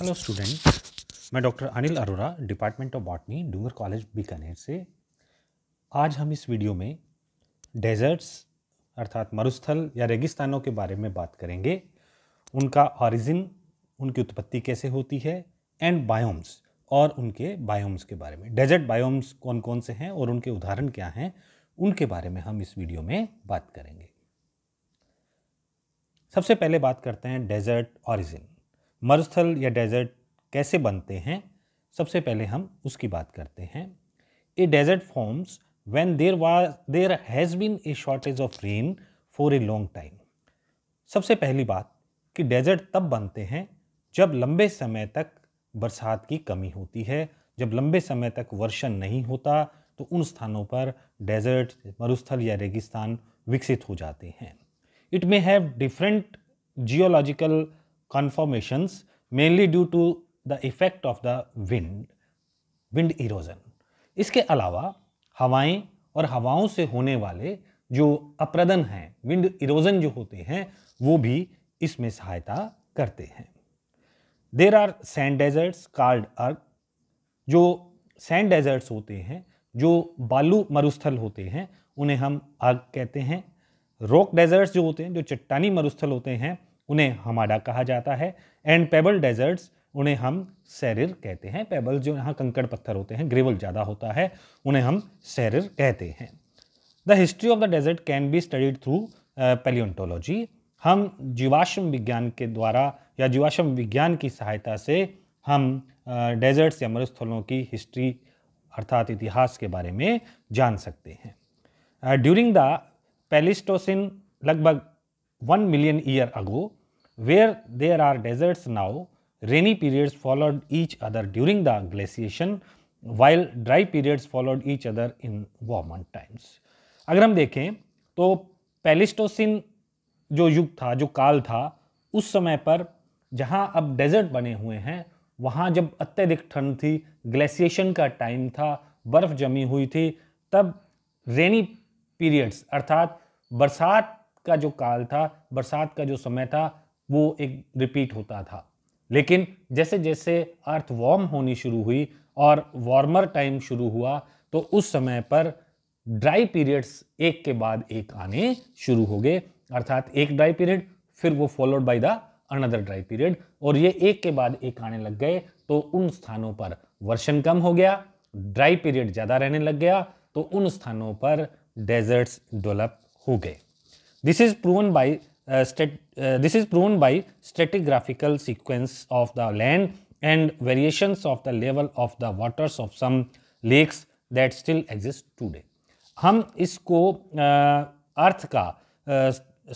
Hello student मैं doctor Anil Arora department of botany Dungar college Bikaner से आज हम इस वीडियो में डेजर्ट्स अर्थात मरुस्थल या रेगिस्तानों के बारे में बात करेंगे उनका ऑरिजिन उनकी उत्पत्ति कैसे होती है एंड बायोम्स और उनके बायोम्स के बारे में डेजर्ट बायोम्स कौन कौन से हैं और उनके उदाहरण क्या हैं उनके बारे में हम इस वीडियो में बात करेंगे सबसे पहले बात करते हैं डेजर्ट ऑरिजिन मरुस्थल या डेजर्ट कैसे बनते हैं सबसे पहले हम उसकी बात करते हैं a desert forms when there was there has been a shortage of rain for a long time सबसे पहली बात कि डेजर्ट तब बनते हैं जब लंबे समय तक बरसात की कमी होती है जब लंबे समय तक वर्षा नहीं होता तो उन स्थानों पर डेजर्ट मरुस्थल या रेगिस्तान विकसित हो जाते हैं it may have different geological conformations mainly due to the effect of the wind, wind erosion. इसके अलावा हवाएं और हवाओं से होने वाले जो अप्रदन हैं विंड इरोजन जो होते हैं वो भी इसमें सहायता करते हैं there are sand deserts called erg जो सैंड डेजर्ट्स होते हैं जो बालू मरुस्थल होते हैं उन्हें हम आग कहते हैं रॉक डेजर्ट्स जो होते हैं जो चट्टानी मरुस्थल होते हैं उन्हें हमाडा कहा जाता है एंड पेबल डेजर्ट्स उन्हें हम सैरिर कहते हैं पेबल जो यहाँ कंकड़ पत्थर होते हैं ग्रेवल ज़्यादा होता है उन्हें हम सैरिर कहते हैं the history of the desert can be studied through paleontology हम जीवाश्म विज्ञान के द्वारा या जीवाश्म विज्ञान की सहायता से हम डेजर्ट्स uh, या मरुस्थलों की हिस्ट्री अर्थात इतिहास के बारे में जान सकते हैं ड्यूरिंग द पेलिस्टोसिन लगभग 1 million year ago where there are deserts now rainy periods followed each other during the glaciation while dry periods followed each other in warmer times agar hum dekhe to पैलिस्टोसिन jo yug tha jo kal tha us samay par jahan ab desert bane hue hain wahan jab atyadhik thand thi glaciation ka time tha barf jami hui thi tab rainy periods arthat बरसात का जो काल था बरसात का जो समय था वो एक रिपीट होता था लेकिन जैसे जैसे अर्थ वार्म होनी शुरू हुई और वार्मर टाइम शुरू हुआ तो उस समय पर ड्राई पीरियड्स एक के बाद एक आने शुरू हो गए अर्थात एक ड्राई पीरियड फिर वो followed by the another dry period और ये एक के बाद एक आने लग गए तो उन स्थानों पर वर्षण कम हो गया ड्राई पीरियड ज़्यादा रहने लग गया तो उन स्थानों पर डेजर्ट्स डेवलप हो गए this is proven by this is proven by proven sequence of the land and variation of the level of the waters of some lakes that still exist today हम इसको अर्थ uh, का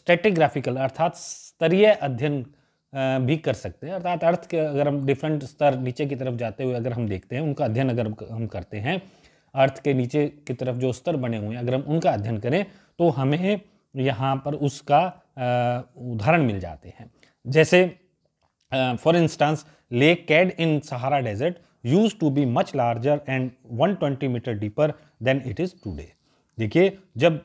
स्टेटिग्राफिकल uh, अर्थात स्तरीय अध्ययन uh, भी कर सकते हैं अर्थात अर्थ के अगर हम डिफरेंट स्तर नीचे की तरफ जाते हुए अगर हम देखते हैं उनका अध्ययन अगर हम करते हैं अर्थ के नीचे की तरफ जो स्तर बने हुए हैं अगर हम उनका अध्ययन करें तो हमें यहाँ पर उसका उदाहरण मिल जाते हैं जैसे for instance lake Chad in Sahara desert used to be much larger and 120 metres deeper than it is today देखिए जब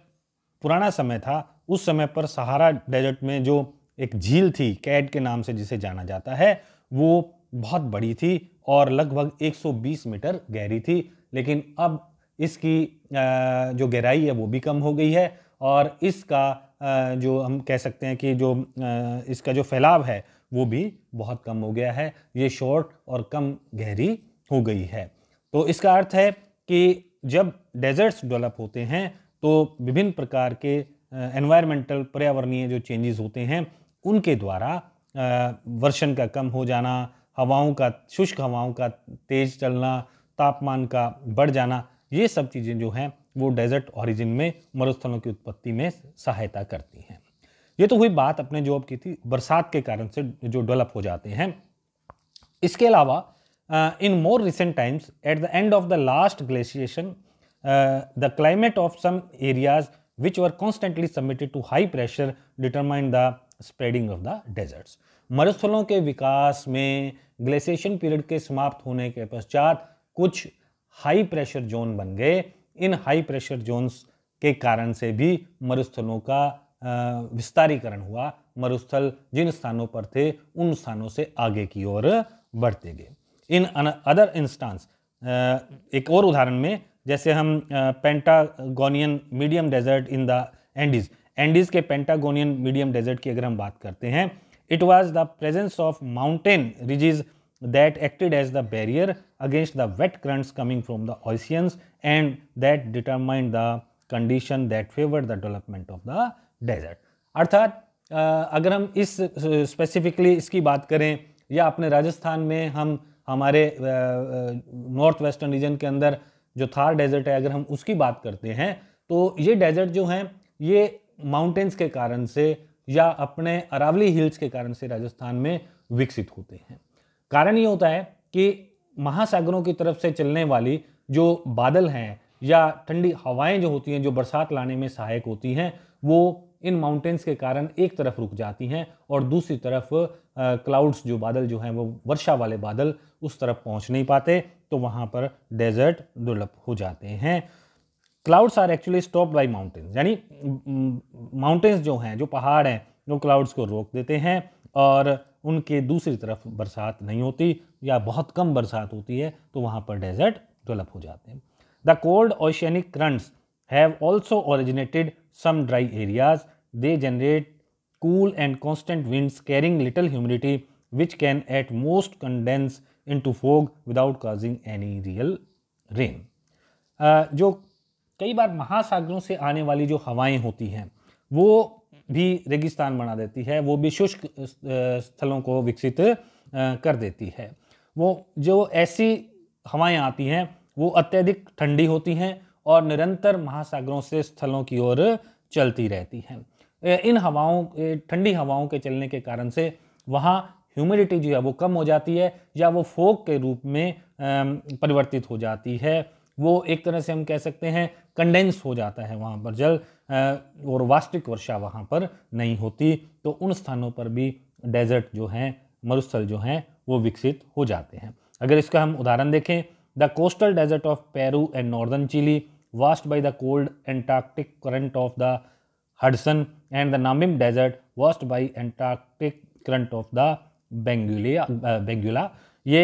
पुराना समय था उस समय पर सहारा डेजर्ट में जो एक झील थी कैड के नाम से जिसे जाना जाता है वो बहुत बड़ी थी और लगभग 120 मीटर गहरी थी लेकिन अब इसकी जो गहराई है वो भी कम हो गई है और इसका जो हम कह सकते हैं कि जो इसका जो फैलाव है वो भी बहुत कम हो गया है ये शॉर्ट और कम गहरी हो गई है तो इसका अर्थ है कि जब डेजर्ट्स डेवलप होते हैं तो विभिन्न प्रकार के एनवायरमेंटल पर्यावरणीय जो चेंजेस होते हैं उनके द्वारा वर्षण का कम हो जाना हवाओं का शुष्क हवाओं का तेज़ चलना तापमान का बढ़ जाना ये सब चीज़ें जो हैं वो डेजर्ट ऑरिजिन में मरुस्थलों की उत्पत्ति में सहायता करती हैं ये तो हुई बात अपने जो अब की थी बरसात के कारण से जो डेवलप हो जाते हैं इसके अलावा in more recent times at the end of the last glaciation the climate of some areas which were constantly submitted to high pressure determine the spreading of the deserts मरुस्थलों के विकास में ग्लेशिएशन पीरियड के समाप्त होने के पश्चात कुछ हाई प्रेशर जोन बन गए इन हाई प्रेशर जोन्स के कारण से भी मरुस्थलों का विस्तारीकरण हुआ मरुस्थल जिन स्थानों पर थे उन स्थानों से आगे की ओर बढ़ते गए इन अदर इंस्टांस एक और उदाहरण में जैसे हम Patagonian medium desert in the Andes Andes के पेंटागोनियन मीडियम डेजर्ट की अगर हम बात करते हैं it was the presence of mountain ridges that acted as the barrier against the wet currents coming from the oceans and that determined the condition that favored the development of the desert. अर्थात अगर हम इस specifically इसकी बात करें या अपने राजस्थान में हम हमारे north western region ke andar jo thar desert hai agar hum uski baat karte hain to ye desert jo हैं ye mountains ke karan se ya apne Aravalli hills ke karan se rajasthan mein विकसित होते हैं कारण ये होता है कि महासागरों की तरफ से चलने वाली जो बादल हैं या ठंडी हवाएं जो होती हैं जो बरसात लाने में सहायक होती हैं वो इन माउंटेन्स के कारण एक तरफ रुक जाती हैं और दूसरी तरफ क्लाउड्स जो बादल जो हैं वो वर्षा वाले बादल उस तरफ पहुंच नहीं पाते तो वहाँ पर डेजर्ट डेवलप हो जाते हैं clouds are actually stopped by mountains यानी माउंटेन्स जो हैं जो पहाड़ हैं वो क्लाउड्स को रोक देते हैं और उनके दूसरी तरफ बरसात नहीं होती या बहुत कम बरसात होती है तो वहाँ पर डेजर्ट डेवलप हो जाते हैं the cold oceanic currents have also originated some dry areas they generate cool and constant winds carrying little humidity which can at most condense into fog without causing any real rain जो कई बार महासागरों से आने वाली जो हवाएं होती हैं वो भी रेगिस्तान बना देती है वो भी शुष्क स्थलों को विकसित कर देती है वो जो ऐसी हवाएं आती हैं वो अत्यधिक ठंडी होती हैं और निरंतर महासागरों से स्थलों की ओर चलती रहती हैं इन हवाओं ठंडी हवाओं के चलने के कारण से वहाँ ह्यूमिडिटी जो है वो कम हो जाती है या वो फोक के रूप में परिवर्तित हो जाती है वो एक तरह से हम कह सकते हैं कंडेंस हो जाता है वहाँ पर जल और वास्तविक वर्षा वहाँ पर नहीं होती तो उन स्थानों पर भी डेजर्ट जो हैं मरुस्थल जो हैं वो विकसित हो जाते हैं अगर इसका हम उदाहरण देखें the coastal desert of Peru and northern Chile washed by the cold Antarctic current of the Hudson and the Namib desert washed by Antarctic current of the Benguela Benguela ये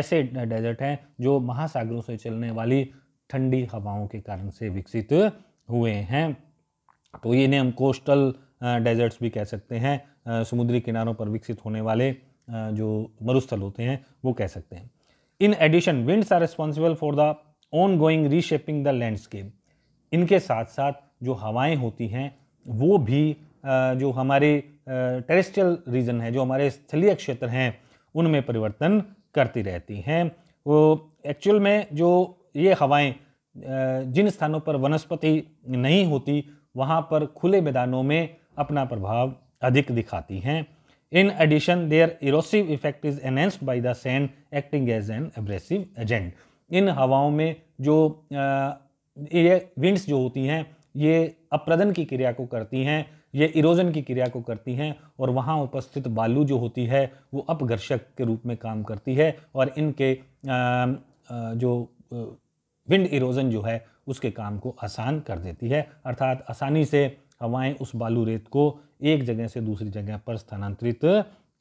ऐसे डेजर्ट हैं जो महासागरों से चलने वाली ठंडी हवाओं के कारण से विकसित हुए हैं तो ये इन्हें हम कोस्टल डेजर्ट्स भी कह सकते हैं समुद्री किनारों पर विकसित होने वाले जो मरुस्थल होते हैं वो कह सकते हैं in addition winds are responsible for the ongoing reshaping the landscape इनके साथ साथ जो हवाएं होती हैं वो भी जो हमारे टेरेस्ट्रियल रीजन है जो हमारे स्थलीय क्षेत्र हैं उनमें परिवर्तन करती रहती हैं वो एक्चुअल में जो ये हवाएं जिन स्थानों पर वनस्पति नहीं होती वहाँ पर खुले मैदानों में अपना प्रभाव अधिक दिखाती हैं in addition their erosive effect is enhanced by the sand acting as an abrasive agent इन हवाओं में जो ये विंड्स जो होती हैं ये अप्रदन की क्रिया को करती हैं ये इरोजन की क्रिया को करती हैं और वहाँ उपस्थित बालू जो होती है वो अपघर्षक के रूप में काम करती है और इनके जो विंड इरोजन जो है उसके काम को आसान कर देती है अर्थात आसानी से हवाएं उस बालू रेत को एक जगह से दूसरी जगह पर स्थानांतरित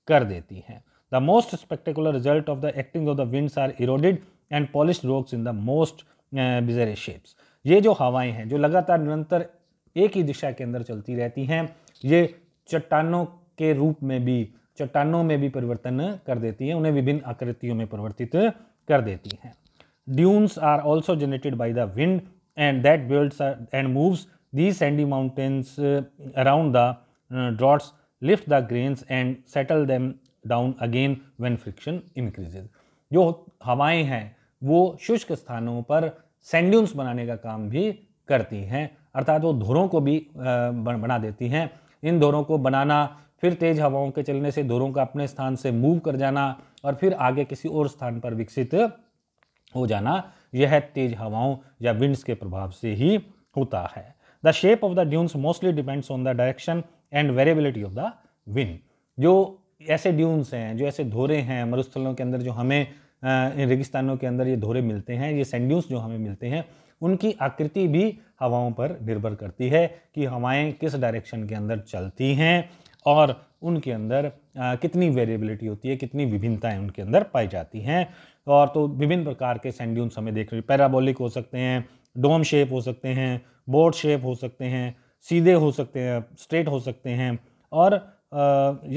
कर देती हैं the most spectacular result of the acting of the winds are eroded and polish rocks in the most bizarre shapes ये जो हवाएं हैं जो लगातार निरंतर एक ही दिशा के अंदर चलती रहती हैं ये चट्टानों के रूप में भी चट्टानों में भी परिवर्तन कर देती हैं उन्हें विभिन्न आकृतियों में परिवर्तित कर देती हैं dunes are also generated by the wind and that builds uh, and moves these sandy mountains uh, around the uh, droughts lift the grains and settle them down again when friction increases jo जो hain wo shushk sthanon par sand dunes banane ka kaam bhi karti hain अर्थात वो धुरों को भी बना देती हैं इन धुरों को बनाना फिर तेज हवाओं के चलने से धुरों का अपने स्थान से मूव कर जाना और फिर आगे किसी और स्थान पर विकसित हो जाना यह तेज हवाओं या विंड्स के प्रभाव से ही होता है the shape of the dunes mostly depends on the direction and variability of the wind जो ऐसे ड्यून्स हैं जो ऐसे धोरे हैं मरुस्थलों के अंदर जो हमें इन रेगिस्तानों के अंदर ये धोरे मिलते हैं ये सैंड्यून्स जो हमें मिलते हैं उनकी आकृति भी हवाओं पर निर्भर करती है कि हवाएं किस डायरेक्शन के अंदर चलती हैं और उनके अंदर कितनी वेरिएबिलिटी होती है कितनी विभिन्नताएं उनके अंदर पाई जाती हैं और तो विभिन्न प्रकार के सेंड्यून्स हमें देख रहे पैराबोलिक हो सकते हैं डोम शेप हो सकते हैं बोर्ड शेप हो सकते हैं सीधे हो सकते हैं स्ट्रेट हो सकते हैं और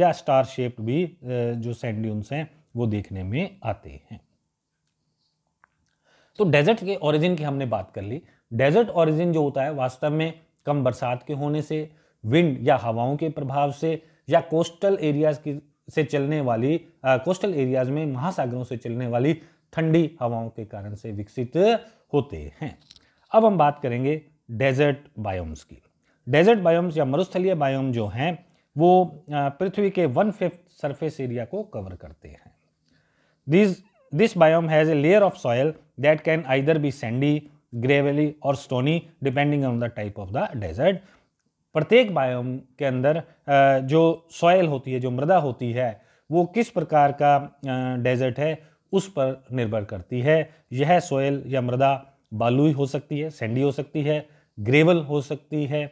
या स्टार शेप भी जो सेंड्यून्स हैं वो देखने में आते हैं तो डेजर्ट के ओरिजिन की हमने बात कर ली डेजर्ट ओरिजिन जो होता है वास्तव में कम बरसात के होने से विंड या हवाओं के प्रभाव से या कोस्टल एरियाज की से चलने वाली आ, कोस्टल एरियाज में महासागरों से चलने वाली ठंडी हवाओं के कारण से विकसित होते हैं अब हम बात करेंगे डेजर्ट बायोम्स की डेजर्ट बायोम्स या मरुस्थलीय बायोम जो हैं वो पृथ्वी के वन फिफ्थ सरफेस एरिया को कवर करते हैं this this biome has a layer of soil that can either be sandy gravelly और stony depending on the type of the desert प्रत्येक बायोम के अंदर जो सॉयल होती है जो मृदा होती है वो किस प्रकार का डेजर्ट है उस पर निर्भर करती है यह सॉयल या मृदा बालुई हो सकती है सैंडी हो सकती है ग्रेवल हो सकती है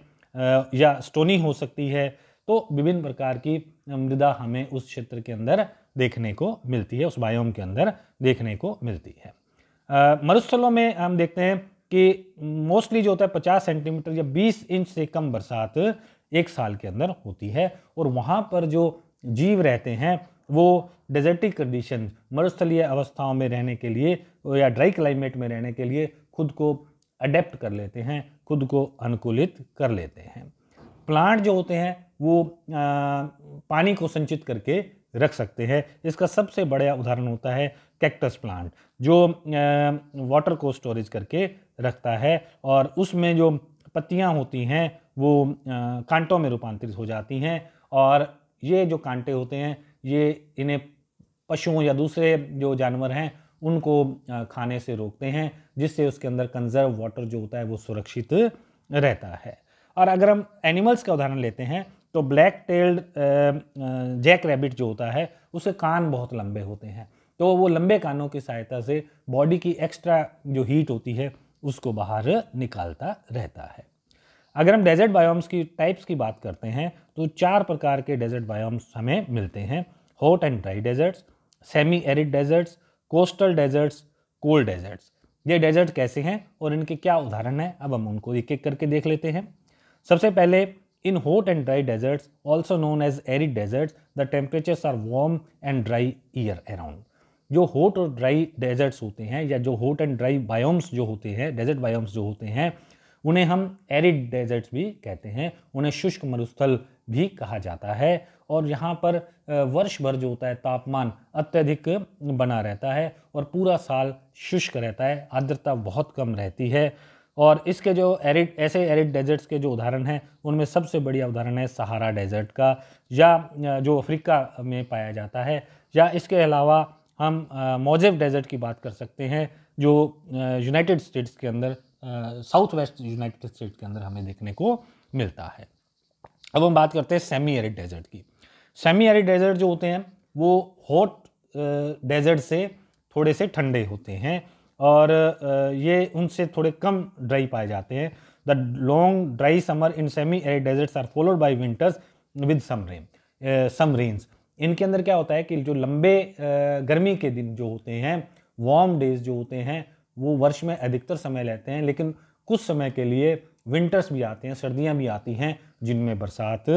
या स्टोनी हो सकती है तो विभिन्न प्रकार की मृदा हमें उस क्षेत्र के अंदर देखने को मिलती है उस बायोम के अंदर देखने को मिलती है मरुस्थलों में हम देखते हैं कि मोस्टली जो होता है पचास सेंटीमीटर या बीस इंच से कम बरसात एक साल के अंदर होती है और वहाँ पर जो जीव रहते हैं वो डेजर्टिक कंडीशन मरुस्थलीय अवस्थाओं में रहने के लिए या ड्राई क्लाइमेट में रहने के लिए खुद को अडेप्ट कर लेते हैं खुद को अनुकूलित कर लेते हैं प्लांट जो होते हैं वो आ, पानी को संचित करके रख सकते हैं इसका सबसे बड़ा उदाहरण होता है कैक्टस प्लांट जो आ, वाटर को स्टोरेज करके रखता है और उसमें जो पत्तियाँ होती हैं वो कांटों में रूपांतरित हो जाती हैं और ये जो कांटे होते हैं ये इन्हें पशुओं या दूसरे जो जानवर हैं उनको खाने से रोकते हैं जिससे उसके अंदर कंजर्व वाटर जो होता है वो सुरक्षित रहता है और अगर हम एनिमल्स का उदाहरण लेते हैं तो ब्लैक टेल्ड जैक रैबिट जो होता है उसके कान बहुत लंबे होते हैं तो वो लंबे कानों की सहायता से बॉडी की एक्स्ट्रा जो हीट होती है उसको बाहर निकालता रहता है अगर हम डेजर्ट बायोम्स की टाइप्स की बात करते हैं तो चार प्रकार के डेजर्ट बायोम्स हमें मिलते हैं hot and dry deserts semi arid deserts coastal deserts cold deserts ये डेजर्ट कैसे हैं और इनके क्या उदाहरण हैं अब हम उनको एक एक करके देख लेते हैं सबसे पहले इन hot and dry deserts also known as arid deserts the temperatures are warm and dry year around जो हॉट और ड्राई डेजर्ट्स होते हैं या जो हॉट एंड ड्राई बायोम्स जो होते हैं डेजर्ट बायोम्स जो होते हैं उन्हें हम एरिड डेजर्ट्स भी कहते हैं उन्हें शुष्क मरुस्थल भी कहा जाता है और यहाँ पर वर्ष भर जो होता है तापमान अत्यधिक बना रहता है और पूरा साल शुष्क रहता है आर्द्रता बहुत कम रहती है और इसके जो एरिड ऐसे एरिड डेजर्ट्स के जो उदाहरण हैं उनमें सबसे बढ़िया उदाहरण है सहारा डेजर्ट का या जो अफ्रीका में पाया जाता है या इसके अलावा हम मोजेव डेजर्ट की बात कर सकते हैं जो यूनाइटेड स्टेट्स के अंदर साउथ वेस्ट यूनाइटेड स्टेट्स के अंदर हमें देखने को मिलता है अब हम बात करते हैं सेमी एरिड डेजर्ट की सेमी एरिड डेजर्ट जो होते हैं वो हॉट डेजर्ट से थोड़े से ठंडे होते हैं और ये उनसे थोड़े कम ड्राई पाए जाते हैं the long dry summer in semi arid deserts are followed by winters with some rain some rains इनके अंदर क्या होता है कि जो लंबे गर्मी के दिन जो होते हैं वार्म डेज जो होते हैं वो वर्ष में अधिकतर समय लेते हैं लेकिन कुछ समय के लिए विंटर्स भी आते हैं सर्दियां भी आती हैं जिनमें बरसात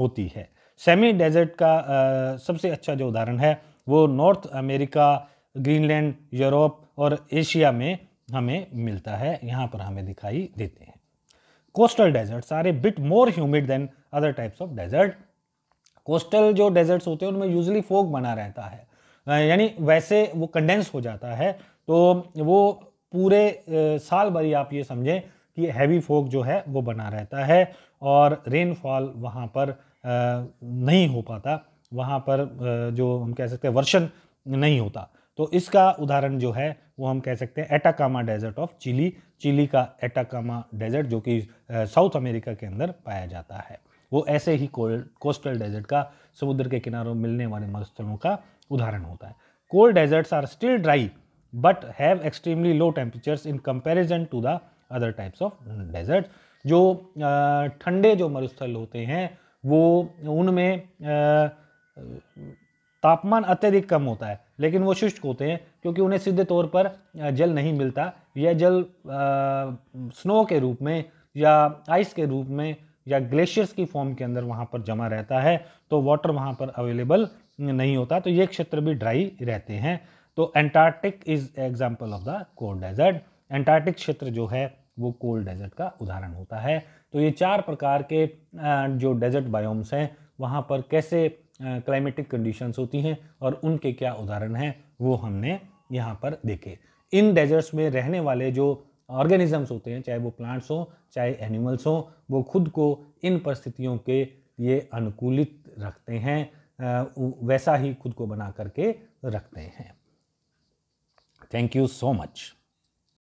होती है सेमी डेजर्ट का आ, सबसे अच्छा जो उदाहरण है वो नॉर्थ अमेरिका ग्रीनलैंड यूरोप और एशिया में हमें मिलता है यहाँ पर हमें दिखाई देते हैं coastal deserts are a bit more humid than other types of desert coastal जो डेजर्ट्स होते हैं उनमें यूजली फोग बना रहता है यानी वैसे वो कंडेंस हो जाता है तो वो पूरे साल भर आप ये समझें कि हैवी फोग जो है वो बना रहता है और रेनफॉल वहाँ पर नहीं हो पाता वहाँ पर जो हम कह सकते हैं वर्षन नहीं होता तो इसका उदाहरण जो है वो हम कह सकते हैं Atacama desert of Chile Chile का एटाकामा डेजर्ट जो कि साउथ अमेरिका के अंदर पाया जाता है वो ऐसे ही कोस्टल डेजर्ट का समुद्र के किनारों मिलने वाले मरुस्थलों का उदाहरण होता है cold deserts are still dry but have extremely low temperatures in comparison to the other types of desert जो ठंडे जो मरुस्थल होते हैं वो उनमें तापमान अत्यधिक कम होता है लेकिन वो शुष्क होते हैं क्योंकि उन्हें सीधे तौर पर जल नहीं मिलता यह जल आ, स्नो के रूप में या आइस के रूप में या ग्लेशियर्स की फॉर्म के अंदर वहाँ पर जमा रहता है तो वाटर वहाँ पर अवेलेबल नहीं होता तो ये क्षेत्र भी ड्राई रहते हैं तो Antarctic is example of the cold desert Antarctic क्षेत्र जो है वो कोल्ड डेजर्ट का उदाहरण होता है तो ये चार प्रकार के जो डेजर्ट बायोम्स हैं वहाँ पर कैसे क्लाइमेटिक कंडीशंस होती हैं और उनके क्या उदाहरण हैं वो हमने यहाँ पर देखे इन डेजर्ट्स में रहने वाले जो ऑर्गेनिजम्स होते हैं चाहे वो प्लांट्स हों चाहे एनिमल्स हों वो खुद को इन परिस्थितियों के लिए अनुकूलित रखते हैं वैसा ही खुद को बना करके रखते हैं थैंक यू सो मच